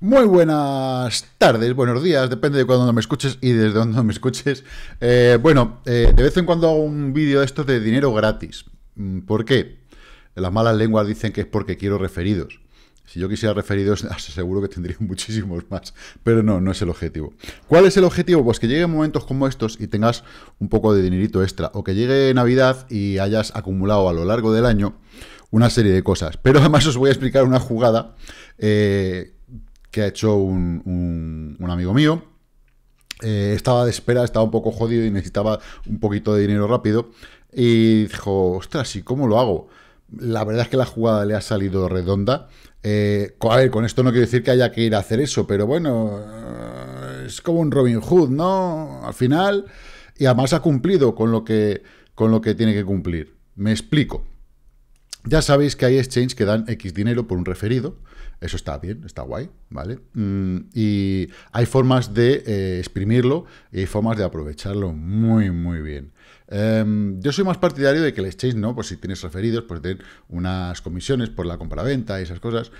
Muy buenas tardes, buenos días, depende de cuándo me escuches y desde dónde me escuches. Eh, bueno, eh, de vez en cuando hago un vídeo de estos de dinero gratis. Mm, ¿Por qué? Las malas lenguas dicen que es porque quiero referidos. Si yo quisiera referidos, seguro que tendría muchísimos más. Pero no, no es el objetivo. ¿Cuál es el objetivo? Pues que lleguen momentos como estos y tengas un poco de dinerito extra. O que llegue Navidad y hayas acumulado a lo largo del año una serie de cosas. Pero además os voy a explicar una jugada eh, que ha hecho un, un, amigo mío. Eh, estaba de espera, estaba un poco jodido y necesitaba un poquito de dinero rápido. Y dijo, ostras, ¿y cómo lo hago? La verdad es que la jugada le ha salido redonda. Eh, a ver, con esto no quiero decir que haya que ir a hacer eso, pero bueno, es como un Robin Hood, ¿no? Al final, y además ha cumplido con lo que, con lo que tiene que cumplir. Me explico. Ya sabéis que hay exchanges que dan X dinero por un referido eso está bien, está guay, ¿vale? Mm, y hay formas de eh, exprimirlo y hay formas de aprovecharlo muy, muy bien. Em, yo soy más partidario de que le echéis, ¿no? Pues si tienes referidos, pues den unas comisiones por la compraventa y esas cosas.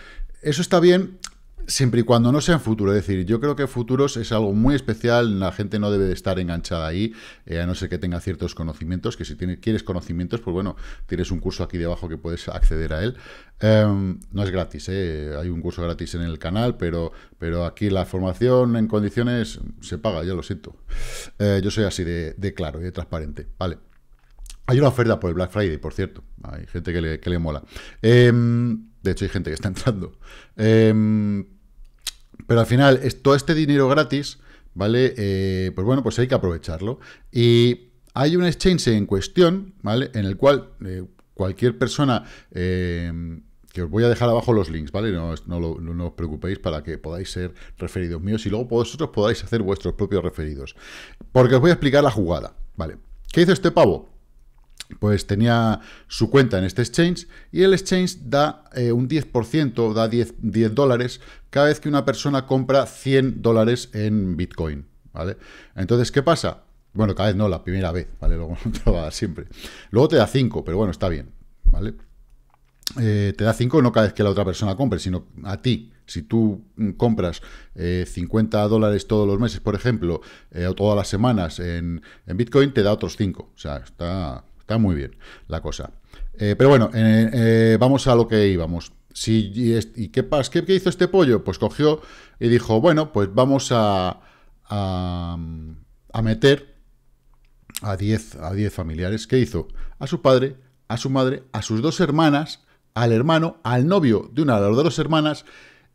Eso está bien, siempre y cuando no en futuro, Es decir, yo creo que futuros es algo muy especial, la gente no debe de estar enganchada ahí, eh, a no ser que tenga ciertos conocimientos, que si tiene, quieres conocimientos, pues bueno, tienes un curso aquí debajo que puedes acceder a él. Em, no es gratis, eh, hay un curso gratis en el canal, pero, pero aquí la formación en condiciones se paga, ya lo siento. Eh, yo soy así de, claro y de transparente, ¿vale? Hay una oferta por el Black Friday, por cierto. Hay gente que le, que le mola. Eh, de hecho, hay gente que está entrando. Em, pero al final, es, todo este dinero gratis, ¿vale? Eh, pues bueno, pues hay que aprovecharlo. Y hay un exchange en cuestión, ¿vale? En el cual eh, cualquier persona em, que os voy a dejar abajo los links, ¿vale? No, no, no, os preocupéis para que podáis ser referidos míos y luego vosotros podáis hacer vuestros propios referidos. Porque os voy a explicar la jugada, ¿vale? ¿Qué hizo este pavo? pues tenía su cuenta en este exchange y el exchange da eh, un 10%, da 10, dólares cada vez que una persona compra 100 dólares en Bitcoin, ¿vale? Entonces, ¿qué pasa? Bueno, cada vez no, la primera vez, ¿vale? Luego te va a dar siempre. Luego te da 5, pero bueno, está bien, ¿vale? Eh, te da 5 no cada vez que la otra persona compre, sino a ti. Si tú mm, compras 50 eh, dólares todos los meses, por ejemplo, o todas las semanas en, en, Bitcoin, te da otros 5. O sea, está, Está muy bien la cosa. Eh, pero bueno, eh, eh, vamos a lo que íbamos. Si, y, qué, pas, qué, hizo este pollo? Pues cogió y dijo, bueno, pues vamos a, a, meter a 10 a familiares. ¿Qué hizo? A su padre, a su madre, a sus dos hermanas, al hermano, al novio de una de las dos hermanas,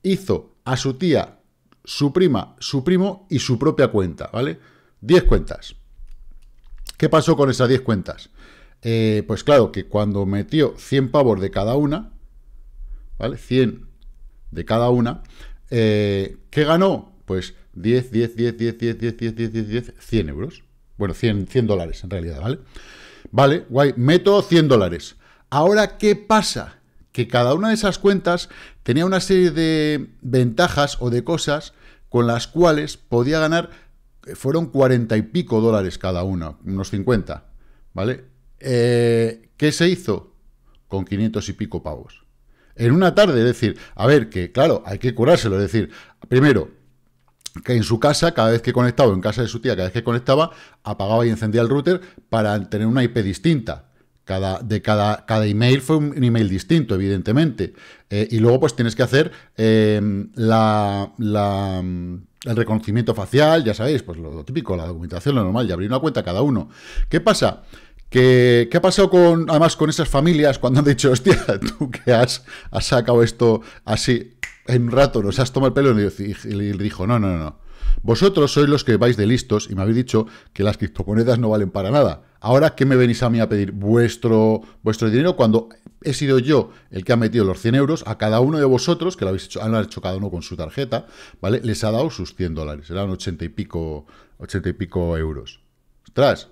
hizo a su tía, su prima, su primo y su propia cuenta, ¿vale? 10 cuentas. ¿Qué pasó con esas 10 cuentas? pues claro, que cuando metió 100 pavos de cada una, ¿vale? 100 de cada una, ¿qué ganó? Pues 10, 10, 10, 10, 10, 10, 10, 10, 10, 10, 100 euros. Bueno, 100, 100 dólares en realidad, ¿vale? Vale, guay, meto 100 dólares. Ahora, ¿qué pasa? Que cada una de esas cuentas tenía una serie de ventajas o de cosas con las cuales podía ganar, fueron 40 y pico dólares cada una, unos 50, ¿vale? Eh, ¿Qué se hizo? Con 500 y pico pavos. En una tarde, es decir, a ver, que claro, hay que curárselo, es decir, primero, que en su casa, cada vez que conectaba, en casa de su tía, cada vez que conectaba, apagaba y encendía el router para tener una IP distinta. Cada, de cada, cada email fue un email distinto, evidentemente. Eh, y luego, pues tienes que hacer em, la, el reconocimiento facial, ya sabéis, pues lo, lo, típico, la documentación, lo normal, y abrir una cuenta cada uno. ¿Qué pasa? ¿Qué, ha pasado con, además con esas familias cuando han dicho, hostia, tú que has, sacado esto así en un rato, nos has tomado el pelo? Y dijo, no, no, no. Vosotros sois los que vais de listos y me habéis dicho que las criptomonedas no valen para nada. Ahora, ¿qué me venís a mí a pedir? Vuestro, vuestro dinero cuando he sido yo el que ha metido los 100 euros a cada uno de vosotros, que lo habéis hecho, han hecho cada uno con su tarjeta, ¿vale? Les ha dado sus 100 dólares, eran 80 y pico, 80 y pico euros. Ostras,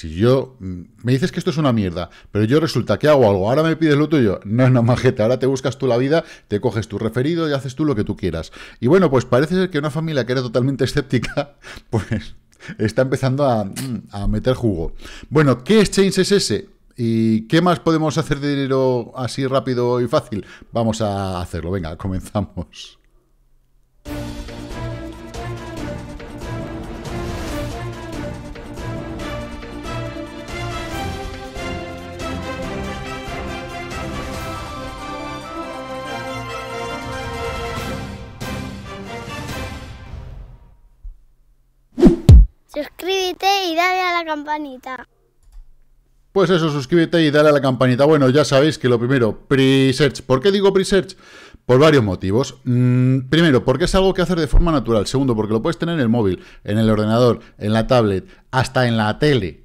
si yo mm, me dices que esto es una mierda, pero yo resulta que hago algo, ahora me pides lo tuyo, no es no, majete, ahora te buscas tú la vida, te coges tu referido y haces tú lo que tú quieras. Y bueno, pues parece ser que una familia que era totalmente escéptica, pues está empezando a, mm, a meter jugo. Bueno, ¿qué exchange es ese? ¿Y qué más podemos hacer de dinero así rápido y fácil? Vamos a hacerlo, venga, comenzamos. dale a la campanita. Pues eso, suscríbete y dale a la campanita. Bueno, ya sabéis que lo primero, pre-search. ¿Por qué digo pre-search? Por varios motivos. Mm, primero, porque es algo que hacer de forma natural. Segundo, porque lo puedes tener en el móvil, en el ordenador, en la tablet, hasta en la tele.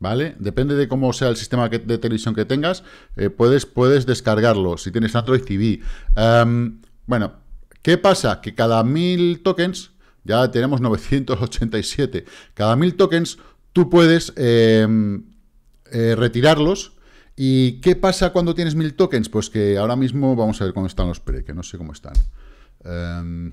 ¿Vale? Depende de cómo sea el sistema de televisión que tengas, eh, puedes, puedes descargarlo. Si tienes Android TV. Em, bueno, ¿qué pasa? Que cada mil tokens ya tenemos 987. Cada 1000 tokens tú puedes em, eh, retirarlos. ¿Y qué pasa cuando tienes 1000 tokens? Pues que ahora mismo vamos a ver cómo están los pre, que no sé cómo están. Em,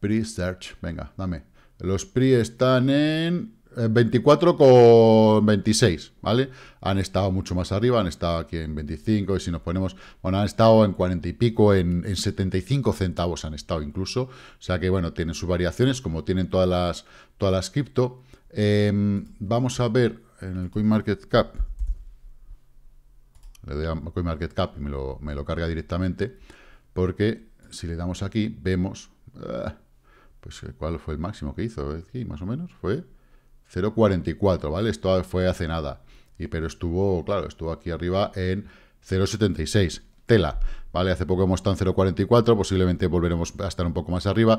pre-search, venga, dame. Los pre están en 24 eh, con 26, ¿vale? Han estado mucho más arriba, han estado aquí en 25 y si nos ponemos, bueno, han estado en 40 y pico, en, 75 centavos han estado incluso, o sea que bueno, tienen sus variaciones como tienen todas las, todas las cripto. Em, vamos a ver en el CoinMarketCap, le doy a CoinMarketCap y me lo, carga directamente, porque si le damos aquí vemos, ah, pues eh, cuál fue el máximo que hizo, aquí más o menos, fue... 0,44, ¿vale? Esto fue hace nada. Y, pero estuvo, claro, estuvo aquí arriba en 0,76. Tela. ¿vale? Hace poco hemos estado en 0.44, posiblemente volveremos a estar un poco más arriba.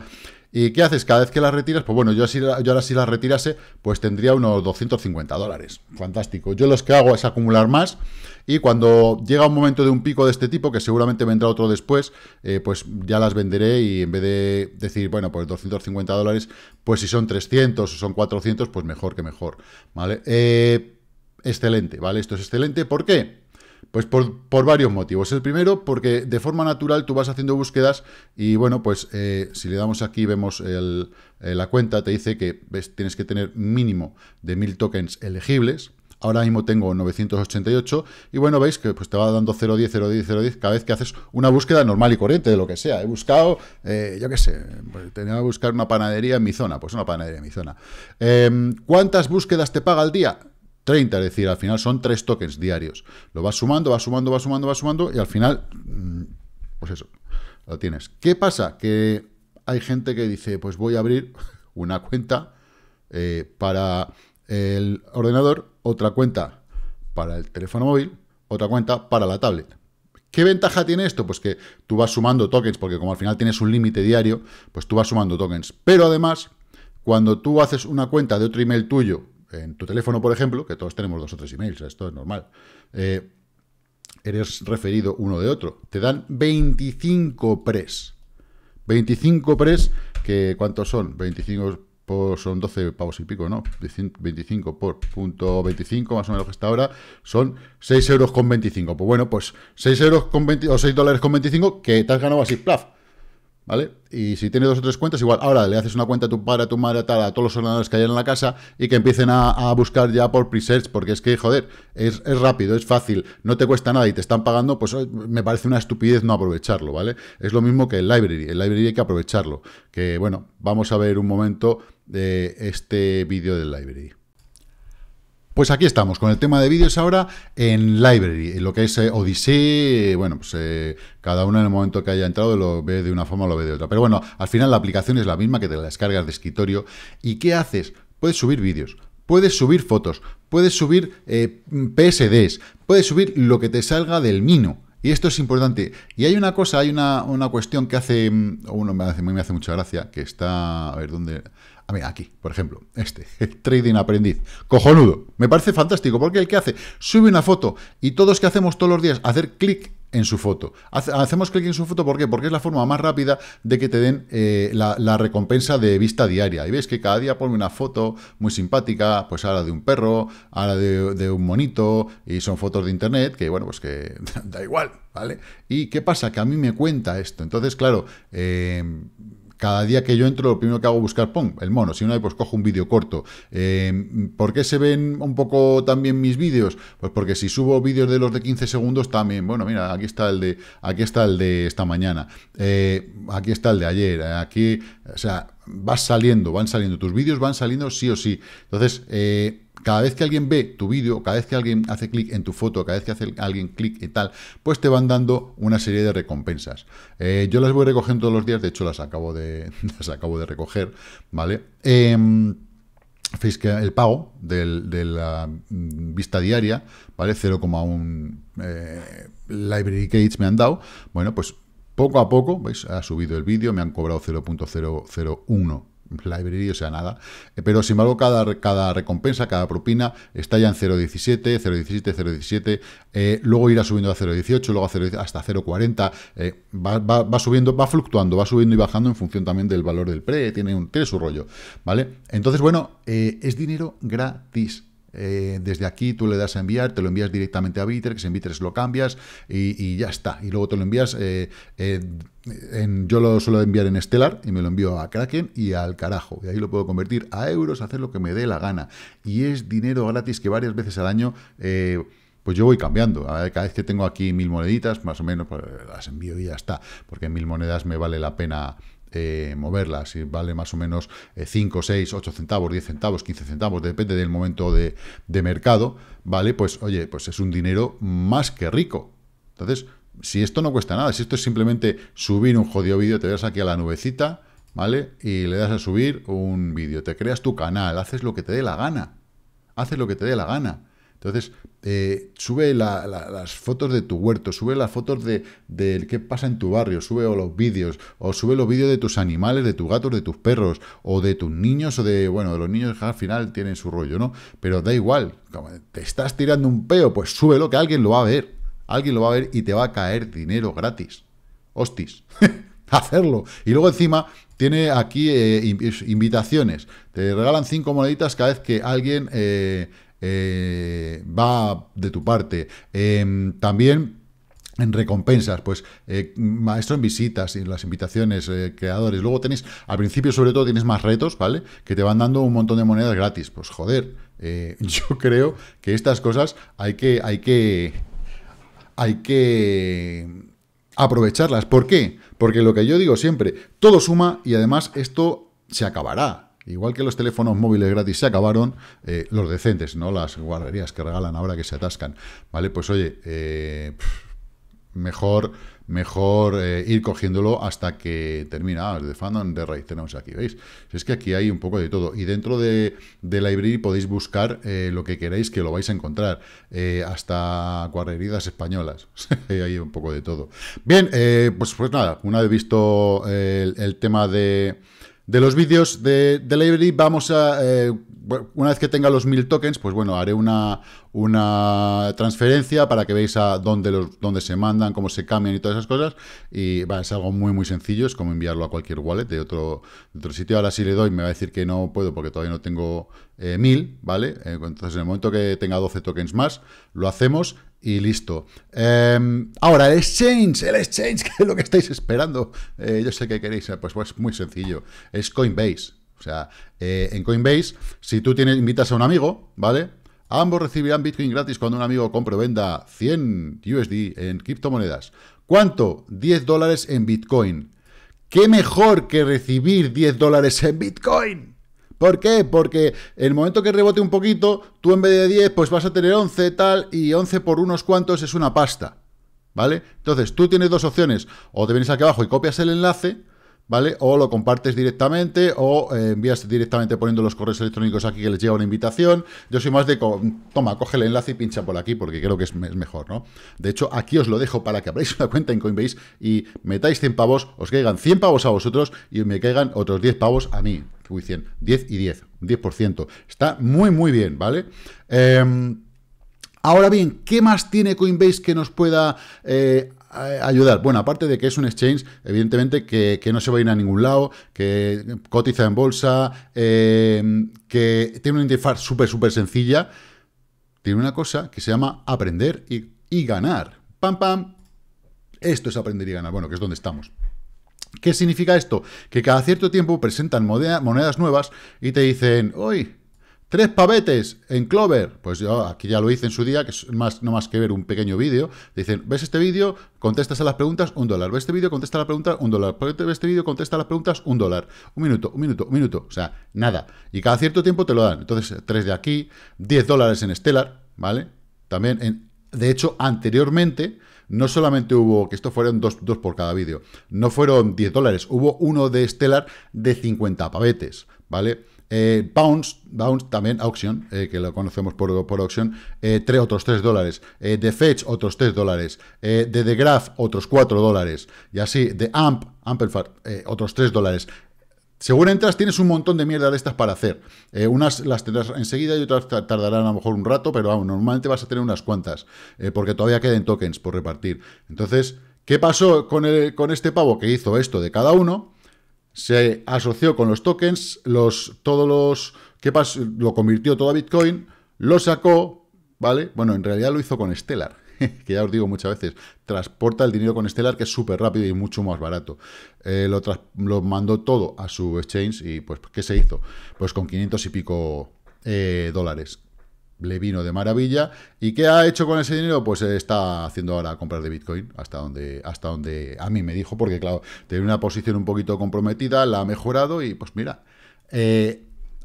¿Y qué haces? Cada vez que las retiras, pues bueno, yo, yo ahora si las retirase, pues tendría unos 250 dólares. Fantástico. Yo lo que hago es acumular más y cuando llega un momento de un pico de este tipo, que seguramente vendrá otro después, eh, pues ya las venderé y en vez de decir, bueno, pues 250 dólares, pues si son 300 o son 400, pues mejor que mejor, ¿vale? Eh, excelente, ¿vale? Esto es excelente. ¿Por qué? Pues por, varios motivos. El primero, porque de forma natural tú vas haciendo búsquedas y bueno, pues eh, si le damos aquí vemos eh, la cuenta, te dice que tienes que tener mínimo de 1000 tokens elegibles. Ahora mismo tengo 988 y bueno, veis que pues te va dando 010, 010, 010 cada vez que haces una búsqueda normal y corriente de lo que sea. He buscado, eh, yo qué sé, pues, tenía que buscar una panadería en mi zona, pues una panadería en mi zona. Em, ¿Cuántas búsquedas te paga al día? 30, es decir, al final son 3 tokens diarios. Lo vas sumando, vas sumando, vas sumando, vas sumando y al final, mm, pues eso, lo tienes. ¿Qué pasa? Que hay gente que dice, pues voy a abrir una cuenta eh, para el ordenador, otra cuenta para el teléfono móvil, otra cuenta para la tablet. ¿Qué ventaja tiene esto? Pues que tú vas sumando tokens, porque como al final tienes un límite diario, pues tú vas sumando tokens. Pero además, cuando tú haces una cuenta de otro email tuyo en tu teléfono, por ejemplo, que todos tenemos dos o tres emails, esto es normal. Eh, eres referido uno de otro. Te dan 25 pres. 25 pres, que ¿cuántos son? 25 por, son 12 pavos y pico, ¿no? 25 por punto 25, más o menos que está ahora, son 6 euros con 25. Pues bueno, pues 6 euros con 20, o 6 dólares con 25 que te has ganado así, plaf. ¿Vale? Y si tiene dos o tres cuentas, igual, ahora le haces una cuenta a tu padre, a tu madre, a todos los ordenadores que hay en la casa y que empiecen a, buscar ya por presets porque es que, joder, es, es, rápido, es fácil, no te cuesta nada y te están pagando, pues me parece una estupidez no aprovecharlo, ¿vale? Es lo mismo que el library, el library hay que aprovecharlo, que bueno, vamos a ver un momento de este vídeo del library. Pues aquí estamos con el tema de vídeos ahora en Library, en lo que es eh, Odisee, bueno, pues eh, cada uno en el momento que haya entrado lo ve de una forma o lo ve de otra. Pero bueno, al final la aplicación es la misma que te la descargas de escritorio. ¿Y qué haces? Puedes subir vídeos, puedes subir fotos, puedes subir eh, PSDs, puedes subir lo que te salga del mino. Y esto es importante. Y hay una cosa, hay una, una cuestión que hace, mm, uno me hace, me hace mucha gracia, que está, a ver, ¿dónde? A mí, aquí, por ejemplo, este, trading aprendiz. Cojonudo. Me parece fantástico, porque el que hace, sube una foto y todos que hacemos todos los días, hacer clic en su foto. hacemos clic en su foto, ¿por qué? Porque es la forma más rápida de que te den eh, la, recompensa de vista diaria. Y ves que cada día pone una foto muy simpática, pues ahora de un perro, ahora de, de un monito, y son fotos de internet, que bueno, pues que da igual, ¿vale? ¿Y qué pasa? Que a mí me cuenta esto. Entonces, claro, eh, cada día que yo entro, lo primero que hago es buscar, pum, el mono. Si no hay, pues cojo un vídeo corto. Em, ¿Por qué se ven un poco también mis vídeos? Pues porque si subo vídeos de los de 15 segundos, también, bueno, mira, aquí está el de, aquí está el de esta mañana, eh, aquí está el de ayer, aquí, o sea, vas saliendo, van saliendo, tus vídeos van saliendo sí o sí. Entonces, eh, cada vez que alguien ve tu vídeo, cada vez que alguien hace clic en tu foto, cada vez que hace alguien clic y tal, pues te van dando una serie de recompensas. Eh, yo las voy recogiendo todos los días, de hecho las acabo de, las acabo de recoger, ¿vale? Em, que el pago de la mm, vista diaria, ¿vale? 0,1 eh, Library Gates me han dado. Bueno, pues poco a poco, ¿veis? Ha subido el vídeo, me han cobrado 0.001 library, o sea, nada. Eh, pero sin embargo, cada, cada recompensa, cada propina está ya en 0.17, 0.17, 0.17, luego irá subiendo a 0.18, luego a hasta 0.40, eh, va, subiendo, va fluctuando, va subiendo y bajando en función también del valor del pre, tiene, un, su rollo, ¿vale? Entonces, bueno, eh, es dinero gratis. Eh, desde aquí tú le das a enviar, te lo envías directamente a Vitrex. en Vitrex lo cambias y, ya está. Y luego te lo envías, eh, eh, yo lo suelo enviar en Stellar y me lo envío a Kraken y al carajo. Y ahí lo puedo convertir a euros, hacer lo que me dé la gana. Y es dinero gratis que varias veces al año pues yo voy cambiando. cada vez que tengo aquí mil moneditas, más o menos, pues, las envío y ya está, porque mil monedas me vale la pena eh, moverla. Si vale más o menos 5, 6, 8 centavos, 10 centavos, 15 centavos, depende del momento de, de mercado, ¿vale? Pues oye, pues es un dinero más que rico. Entonces, si esto no cuesta nada, si esto es simplemente subir un jodido vídeo, te vas aquí a la nubecita, ¿vale? Y le das a subir un vídeo, te creas tu canal, haces lo que te dé la gana, haces lo que te dé la gana. Entonces, eh, sube las fotos de tu huerto, sube las fotos de, qué pasa en tu barrio, sube los vídeos, o sube los vídeos de tus animales, de tus gatos, de tus perros, o de tus niños, o de, bueno, de los niños que al final tienen su rollo, ¿no? Pero da igual, como te estás tirando un peo, pues súbelo, que alguien lo va a ver. Alguien lo va a ver y te va a caer dinero gratis. Hostis. hacerlo. Y luego encima tiene aquí eh, invitaciones. Te regalan cinco moneditas cada vez que alguien eh, eh, va de tu parte. Em, también en recompensas, pues eh, maestro en visitas, y las invitaciones, eh, creadores. Luego tenéis, al principio sobre todo tienes más retos, ¿vale? Que te van dando un montón de monedas gratis. Pues joder, yo creo que estas cosas hay que, hay que, hay que aprovecharlas. ¿Por qué? Porque lo que yo digo siempre, todo suma y además esto se acabará. Igual que los teléfonos móviles gratis se acabaron, eh, los decentes, no las guarderías que regalan ahora que se atascan. Vale, pues oye, eh, mejor, mejor eh, ir cogiéndolo hasta que termina. Ah, de Fandom de Raid tenemos aquí, ¿veis? Es que aquí hay un poco de todo. Y dentro de, de Library podéis buscar lo que queráis que lo vais a encontrar. hasta guarderías españolas. hay un poco de todo. Bien, pues, pues nada, una vez visto el tema de de los vídeos de delivery vamos a, eh, una vez que tenga los 1000 tokens, pues bueno, haré una, una transferencia para que veáis a dónde, los, dónde se mandan, cómo se cambian y todas esas cosas. Y va, es algo muy, muy sencillo, es como enviarlo a cualquier wallet de otro, otro sitio. Ahora si le doy me va a decir que no puedo porque todavía no tengo eh, 1000, ¿vale? Eh, entonces en el momento que tenga 12 tokens más, lo hacemos y listo. Em, ahora, el exchange, el exchange, que es lo que estáis esperando. Eh, yo sé que queréis, eh, pues, es pues, muy sencillo, es Coinbase. O sea, eh, en Coinbase, si tú tienes, invitas a un amigo, ¿vale? Ambos recibirán Bitcoin gratis cuando un amigo compre o venda 100 USD en criptomonedas. ¿Cuánto? 10 dólares en Bitcoin. ¿Qué mejor que recibir 10 dólares en Bitcoin? ¿Por qué? Porque el momento que rebote un poquito, tú en vez de 10, pues vas a tener 11 tal, y 11 por unos cuantos es una pasta. ¿Vale? Entonces, tú tienes dos opciones. O te vienes aquí abajo y copias el enlace, ¿vale? O lo compartes directamente o eh, envías directamente poniendo los correos electrónicos aquí que les llega una invitación. Yo soy más de, toma, coge el enlace y pincha por aquí porque creo que es, mejor, ¿no? De hecho, aquí os lo dejo para que abráis una cuenta en Coinbase y metáis 100 pavos, os caigan 100 pavos a vosotros y me caigan otros 10 pavos a mí. Uy, 100, 10 y 10, 10%. Está muy, muy bien, ¿vale? Em, ahora bien, ¿qué más tiene Coinbase que nos pueda eh, ayudar. Bueno, aparte de que es un exchange, evidentemente, que, no se va a ir a ningún lado, que cotiza en bolsa, em, que tiene una interfaz súper, súper sencilla, tiene una cosa que se llama aprender y, ganar. Pam, pam. Esto es aprender y ganar. Bueno, que es donde estamos. ¿Qué significa esto? Que cada cierto tiempo presentan monedas nuevas y te dicen, hoy Tres pavetes en Clover. Pues yo aquí ya lo hice en su día, que es más, no más que ver un pequeño vídeo. Dicen, ¿ves este vídeo? Contestas a las preguntas, un dólar. ¿Ves este vídeo? Contesta a las preguntas, un dólar. ¿Ves este vídeo? Contesta a las preguntas, un dólar. Un minuto, un minuto, un minuto. O sea, nada. Y cada cierto tiempo te lo dan. Entonces, tres de aquí, 10 dólares en Stellar, ¿vale? También, en, de hecho, anteriormente, no solamente hubo, que esto fueron dos, por cada vídeo, no fueron 10 dólares, hubo uno de Stellar de 50 pavetes, ¿vale? Eh, Bounce, también Auction, eh, que lo conocemos por, por Auction, eh, otros 3 dólares. de eh, Fetch, otros 3 dólares. de The Graph, otros 4 dólares. Y así, de Amp, eh, otros 3 dólares. Según entras, tienes un montón de mierda de estas para hacer. unas las tendrás enseguida y otras tardarán a lo mejor un rato, pero vamos, normalmente vas a tener unas cuantas, porque todavía quedan tokens por repartir. Entonces, ¿qué pasó con, el, con este pavo que hizo esto de cada uno? se asoció con los tokens, los, todos los lo convirtió todo a Bitcoin, lo sacó, ¿vale? Bueno, en realidad lo hizo con Stellar, que ya os digo muchas veces, transporta el dinero con Stellar, que es súper rápido y mucho más barato. Eh, lo, lo, mandó todo a su exchange y, pues, ¿qué se hizo? Pues con 500 y pico eh, dólares le vino de maravilla. ¿Y qué ha hecho con ese dinero? Pues está haciendo ahora compras de Bitcoin, hasta donde, hasta a mí me dijo, porque claro, tenía una posición un poquito comprometida, la ha mejorado y pues mira, eh,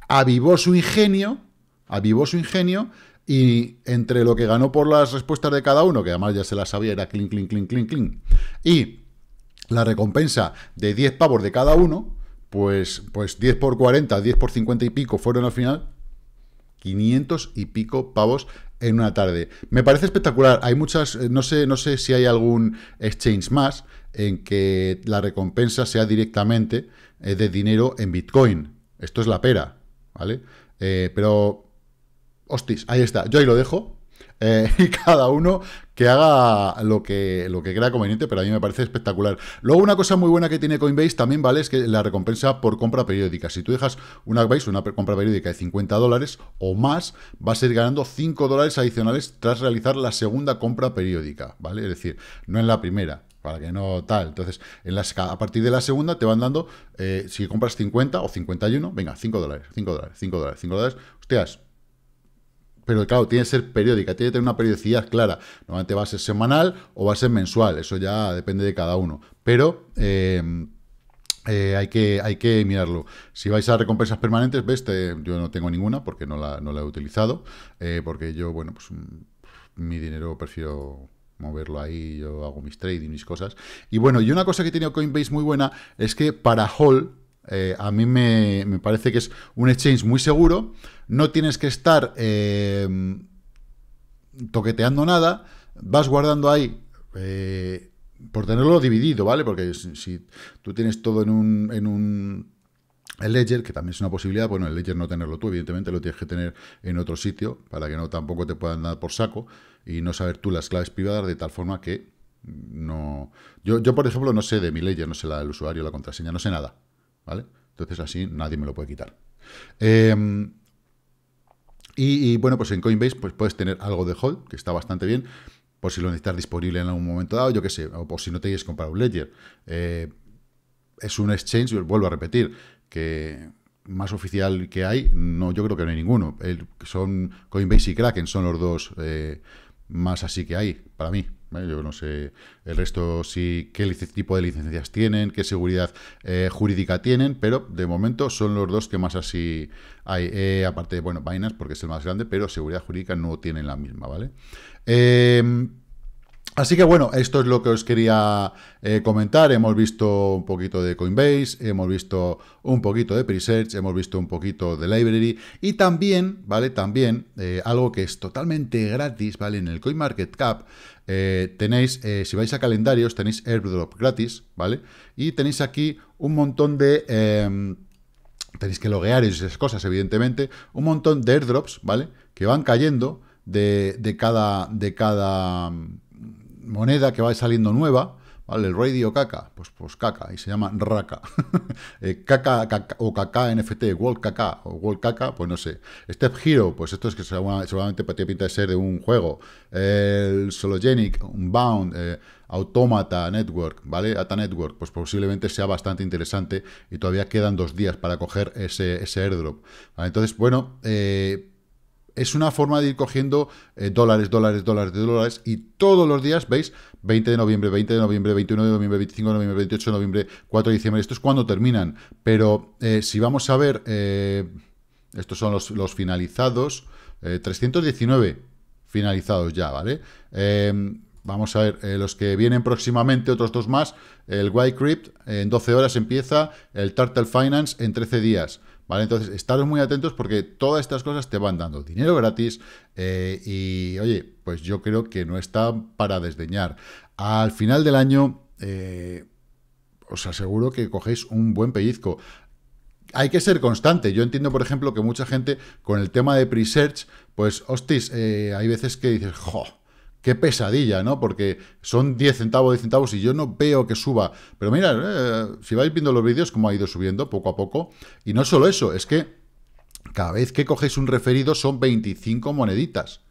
avivó su ingenio, avivó su ingenio y entre lo que ganó por las respuestas de cada uno, que además ya se las sabía, era clink, clink, clink, clink, clink, y la recompensa de 10 pavos de cada uno, pues, pues 10 por 40, 10 por 50 y pico fueron al final 500 y pico pavos en una tarde. Me parece espectacular. Hay muchas, eh, no sé, no sé si hay algún exchange más en que la recompensa sea directamente eh, de dinero en Bitcoin. Esto es la pera, ¿vale? Eh, pero, hostis, ahí está. Yo ahí lo dejo. y cada uno que haga lo que, lo que crea conveniente, pero a mí me parece espectacular. Luego, una cosa muy buena que tiene Coinbase también, ¿vale? Es que la recompensa por compra periódica. Si tú dejas una una compra periódica de 50 dólares o más, vas a ir ganando 5 dólares adicionales tras realizar la segunda compra periódica, ¿vale? Es decir, no en la primera, para que no tal. Entonces, en las, a partir de la segunda te van dando, eh, si compras 50 o 51, venga, 5 dólares, 5 dólares, 5 dólares, 5 dólares, hostias, pero claro, tiene que ser periódica, tiene que tener una periodicidad clara. Normalmente va a ser semanal o va a ser mensual, eso ya depende de cada uno. Pero eh, eh, hay, que, hay que mirarlo. Si vais a recompensas permanentes, ves, yo no tengo ninguna porque no la, he utilizado, eh, porque yo, bueno, pues mm, mi dinero prefiero moverlo ahí, yo hago mis trading, mis cosas. Y bueno, y una cosa que tiene Coinbase muy buena es que para Hall, eh, a mí me, parece que es un exchange muy seguro. No tienes que estar eh, toqueteando nada. Vas guardando ahí. Eh, por tenerlo dividido, ¿vale? Porque si, tú tienes todo en un, en un ledger, que también es una posibilidad, bueno, el ledger no tenerlo tú, evidentemente lo tienes que tener en otro sitio para que no tampoco te puedan dar por saco y no saber tú las claves privadas de tal forma que no... Yo, yo por ejemplo, no sé de mi ledger, no sé la del usuario, la contraseña, no sé nada. Entonces así nadie me lo puede quitar. Em, y, bueno, pues en Coinbase pues puedes tener algo de hold, que está bastante bien, por si lo necesitas disponible en algún momento dado, yo qué sé, o por si no te quieres comprar un ledger. Eh, es un exchange, vuelvo a repetir, que más oficial que hay, no, yo creo que no hay ninguno. son Coinbase y Kraken son los dos eh, más así que hay, para mí. Yo no sé el resto, si, qué tipo de licencias tienen, qué seguridad eh, jurídica tienen, pero de momento son los dos que más así hay. Aparte eh, aparte, bueno, Binance porque es el más grande, pero seguridad jurídica no tienen la misma, ¿vale? Em, Así que bueno, esto es lo que os quería eh, comentar. Hemos visto un poquito de Coinbase, hemos visto un poquito de Presearch, hemos visto un poquito de Library y también, ¿vale? También eh, algo que es totalmente gratis, ¿vale? En el CoinMarketCap eh, tenéis, si vais a calendarios, tenéis airdrop gratis, ¿vale? Y tenéis aquí un montón de... Em, tenéis que loguear y esas cosas, evidentemente. Un montón de airdrops, ¿vale? Que van cayendo de, de cada... De cada moneda que va saliendo nueva, ¿vale? El Radio Caca, pues, pues Caca, y se llama raca, eh, caca, o Caca NFT, World Caca, o World Caca, pues no sé. Step Hero, pues esto es que seguramente tiene pinta de ser de un juego. El Sologenic, Unbound, eh, Automata Network, ¿vale? Ata Network, pues posiblemente sea bastante interesante y todavía quedan dos días para coger ese, ese airdrop. Entonces, bueno, eh, es una forma de ir cogiendo eh, dólares, dólares, dólares, dólares y todos los días, ¿veis? 20 de noviembre, 20 de noviembre, 21 de noviembre, 25 de noviembre, 28 de noviembre, 4 de diciembre. Esto es cuando terminan. Pero eh, si vamos a ver, eh, estos son los, finalizados, 319 finalizados ya, ¿vale? Em, vamos a ver, los que vienen próximamente, otros dos más, el white Crypt en 12 horas empieza, el Turtle Finance en 13 días. Entonces, estaros muy atentos porque todas estas cosas te van dando dinero gratis eh, y, oye, pues yo creo que no está para desdeñar. Al final del año, eh, os aseguro que cogéis un buen pellizco. Hay que ser constante. Yo entiendo, por ejemplo, que mucha gente con el tema de pre-search, pues, hostis, eh, hay veces que dices, jo, qué pesadilla, ¿no? Porque son 10 centavos, 10 centavos y yo no veo que suba. Pero mira, eh, si vais viendo los vídeos, cómo ha ido subiendo poco a poco. Y no solo eso, es que cada vez que cogéis un referido son 25 moneditas.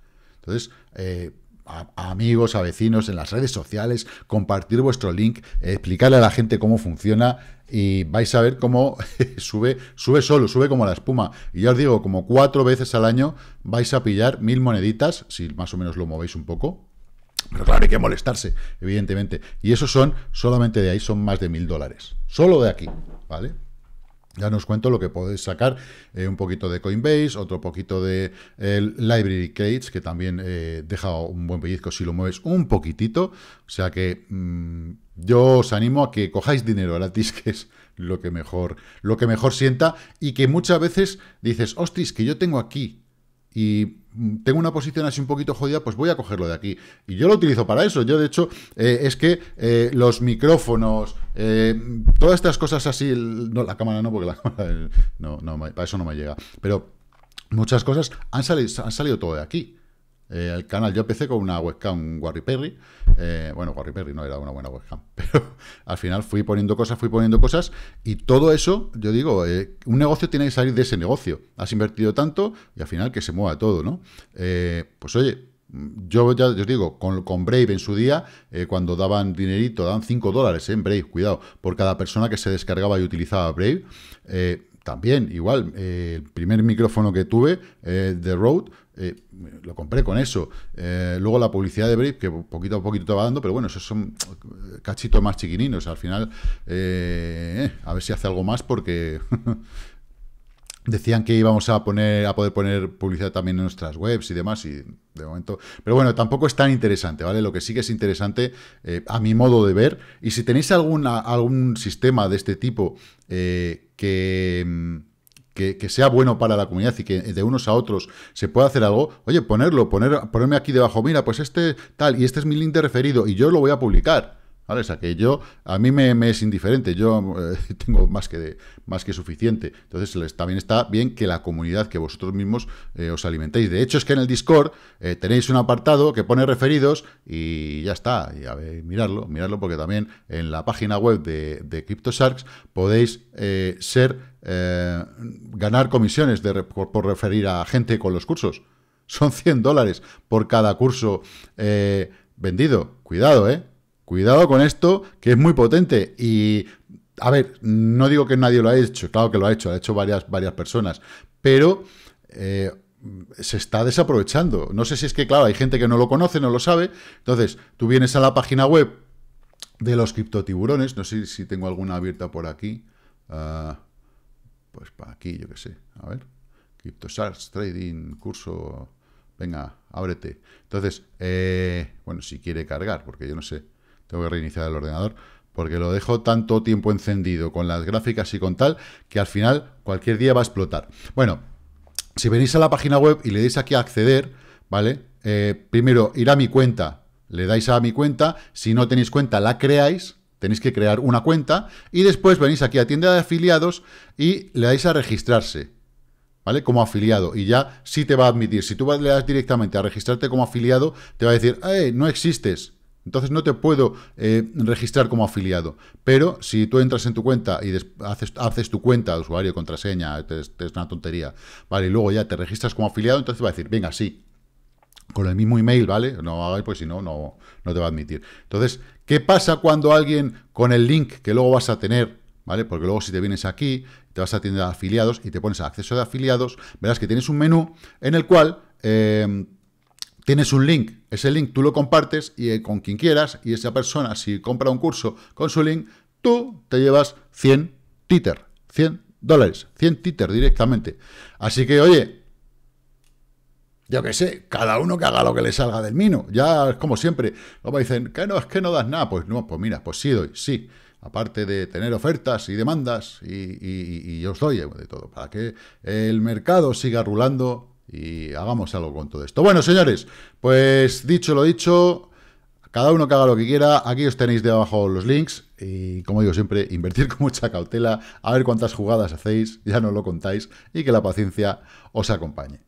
Entonces, eh, a, amigos, a vecinos, en las redes sociales, compartir vuestro link, explicarle a la gente cómo funciona y vais a ver cómo sube, sube solo, sube como la espuma. Y ya os digo, como cuatro veces al año vais a pillar mil moneditas, si más o menos lo movéis un poco, pero claro, hay que molestarse, evidentemente. Y esos son, solamente de ahí, son más de mil dólares. Solo de aquí, ¿vale? Ya os cuento lo que podéis sacar, eh, un poquito de Coinbase, otro poquito de el eh, Library Cage, que también eh, deja un buen pellizco si lo mueves un poquitito. O sea que mm, yo os animo a que cojáis dinero gratis, que es lo que mejor, lo que mejor sienta, y que muchas veces dices, hostis, que yo tengo aquí y Mm, tengo una posición así un poquito jodida, pues voy a cogerlo de aquí. Y yo lo utilizo para eso. Yo, de hecho, eh, es que eh, los micrófonos, eh, todas estas cosas así, no, la cámara no, porque la cámara, no, no, para eso no me llega. Pero muchas cosas han salido, han salido todo de aquí. Eh, el canal. Yo empecé con una webcam Warry Perry. Eh, bueno, Warry Perry no era una buena webcam, pero al final fui poniendo cosas, fui poniendo cosas y todo eso, yo digo, eh, un negocio tiene que salir de ese negocio. Has invertido tanto y al final que se mueva todo, ¿no? pues oye, yo ya os digo, con, con Brave en su día, cuando daban dinerito, daban 5 dólares en Brave, cuidado, por cada persona que se descargaba y utilizaba Brave. también, igual, el primer micrófono que tuve de Road eh, lo compré con eso. Eh, luego la publicidad de Brave, que poquito a poquito te va dando, pero bueno, esos son cachitos más chiquininos. Al final, eh, a ver si hace algo más porque... decían que íbamos a poner a poder poner publicidad también en nuestras webs y demás y de momento pero bueno tampoco es tan interesante vale lo que sí que es interesante a mi modo de ver y si tenéis algún sistema de este tipo que mm, que, sea bueno para la comunidad y que de unos a otros se pueda hacer algo, oye, ponerlo, poner, ponerme aquí debajo, mira, pues este tal, y este es mi link de referido, y yo lo voy a publicar. ¿Vale? yo, a mí me, es indiferente, yo eh, tengo más que, más que suficiente. Entonces, también está bien que la comunidad, que vosotros mismos eh, os alimentéis. De hecho, es que en el Discord eh, tenéis un apartado que pone referidos y ya está. Y a ver, miradlo, porque también en la página web de, CryptoSharks podéis ser, ganar comisiones por, referir a gente con los cursos. Son 100 dólares por cada curso vendido. Cuidado, ¿eh? Cuidado con esto, que es muy potente y... A ver, no digo que nadie lo ha hecho, claro que lo ha hecho, lo ha hecho varias, varias personas, pero eh, se está desaprovechando. No sé si es que, claro, hay gente que no lo conoce, no lo sabe. Entonces, tú vienes a la página web de los criptotiburones, no sé si tengo alguna abierta por aquí. Ah, pues para aquí, yo qué sé. A ver, sharks Trading, curso... Venga, ábrete. Entonces, eh, bueno, si quiere cargar, porque yo no sé. Tengo que reiniciar el ordenador porque lo dejo tanto tiempo encendido con las gráficas y con tal que al final cualquier día va a explotar. Bueno, si venís a la página web y le dais aquí a acceder, ¿vale? Eh, primero, ir a mi cuenta, le dais a mi cuenta, si no tenéis cuenta la creáis, tenéis que crear una cuenta y después venís aquí a tienda de afiliados y le dais a registrarse. ¿Vale? Como afiliado. Y ya sí te va a admitir. Si tú le das directamente a registrarte como afiliado, te va a decir, eh, No existes. Entonces no te puedo eh, registrar como afiliado. Pero si tú entras en tu cuenta y haces, haces, tu cuenta, usuario, contraseña, es, una tontería, ¿vale? Y luego ya te registras como afiliado, entonces va a decir, venga, sí, con el mismo email, ¿vale? No hagáis, pues si no, no, no te va a admitir. Entonces, ¿qué pasa cuando alguien con el link que luego vas a tener, ¿vale? Porque luego si te vienes aquí, te vas a tener afiliados y te pones acceso de afiliados, verás que tienes un menú en el cual eh, tienes un link, ese link tú lo compartes y eh, con quien quieras y esa persona si compra un curso con su link, tú te llevas 100 títer, 100 dólares, 100 títer directamente. Así que oye, yo qué sé, cada uno que haga lo que le salga del mino. Ya es como siempre. Como dicen, que no, es que no das nada. Pues no, pues mira, pues sí doy, sí. Aparte de tener ofertas y demandas, y, yo os doy eh, de todo, para que el mercado siga rulando y hagamos algo con todo esto. Bueno, señores, pues dicho lo dicho, cada uno que haga lo que quiera, aquí os tenéis debajo los links y como digo siempre, invertir con mucha cautela, a ver cuántas jugadas hacéis, ya no lo contáis y que la paciencia os acompañe.